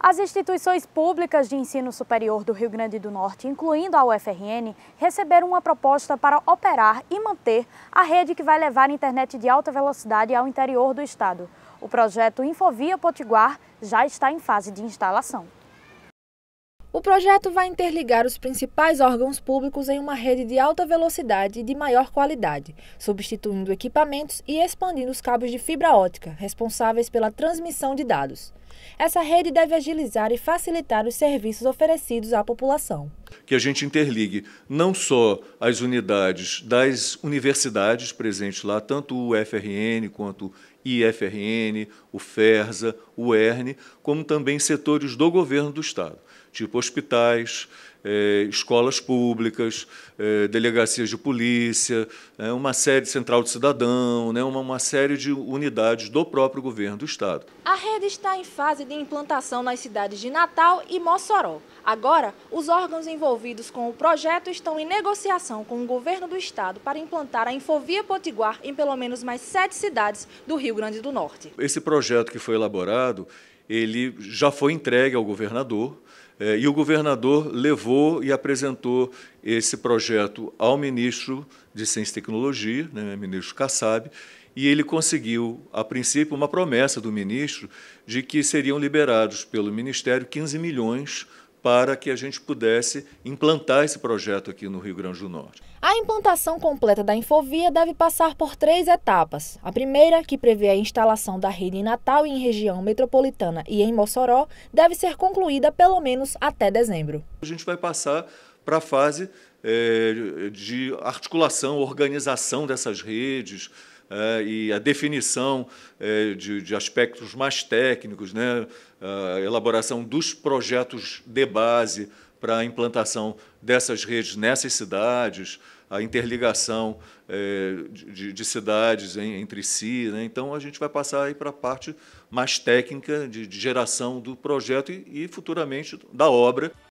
As instituições públicas de ensino superior do Rio Grande do Norte, incluindo a UFRN, receberam uma proposta para operar e manter a rede que vai levar internet de alta velocidade ao interior do estado. O projeto Infovia Potiguar já está em fase de instalação. O projeto vai interligar os principais órgãos públicos em uma rede de alta velocidade e de maior qualidade, substituindo equipamentos e expandindo os cabos de fibra ótica, responsáveis pela transmissão de dados. Essa rede deve agilizar e facilitar os serviços oferecidos à população que a gente interligue não só as unidades das universidades presentes lá, tanto o FRN quanto o IFRN, o FERSA, o ERN, como também setores do governo do Estado, tipo hospitais, eh, escolas públicas, eh, delegacias de polícia, né, uma sede central de cidadão, né, uma, uma série de unidades do próprio governo do Estado. A rede está em fase de implantação nas cidades de Natal e Mossoró. Agora, os órgãos envolvidos envolvidos com o projeto estão em negociação com o governo do estado para implantar a Infovia Potiguar em pelo menos mais sete cidades do Rio Grande do Norte. Esse projeto que foi elaborado, ele já foi entregue ao governador eh, e o governador levou e apresentou esse projeto ao ministro de Ciência e Tecnologia, né, ministro Kassab, e ele conseguiu, a princípio, uma promessa do ministro de que seriam liberados pelo Ministério 15 milhões para que a gente pudesse implantar esse projeto aqui no Rio Grande do Norte. A implantação completa da Infovia deve passar por três etapas. A primeira, que prevê a instalação da rede em Natal e em região metropolitana e em Mossoró, deve ser concluída pelo menos até dezembro. A gente vai passar para a fase é, de articulação, organização dessas redes, é, e a definição é, de, de, aspectos mais técnicos, né, a elaboração dos projetos de base para a implantação dessas redes nessas cidades, a interligação é, de, de, cidades em, entre si. Né? Então, a gente vai passar aí para a parte mais técnica de, de geração do projeto e, e futuramente da obra.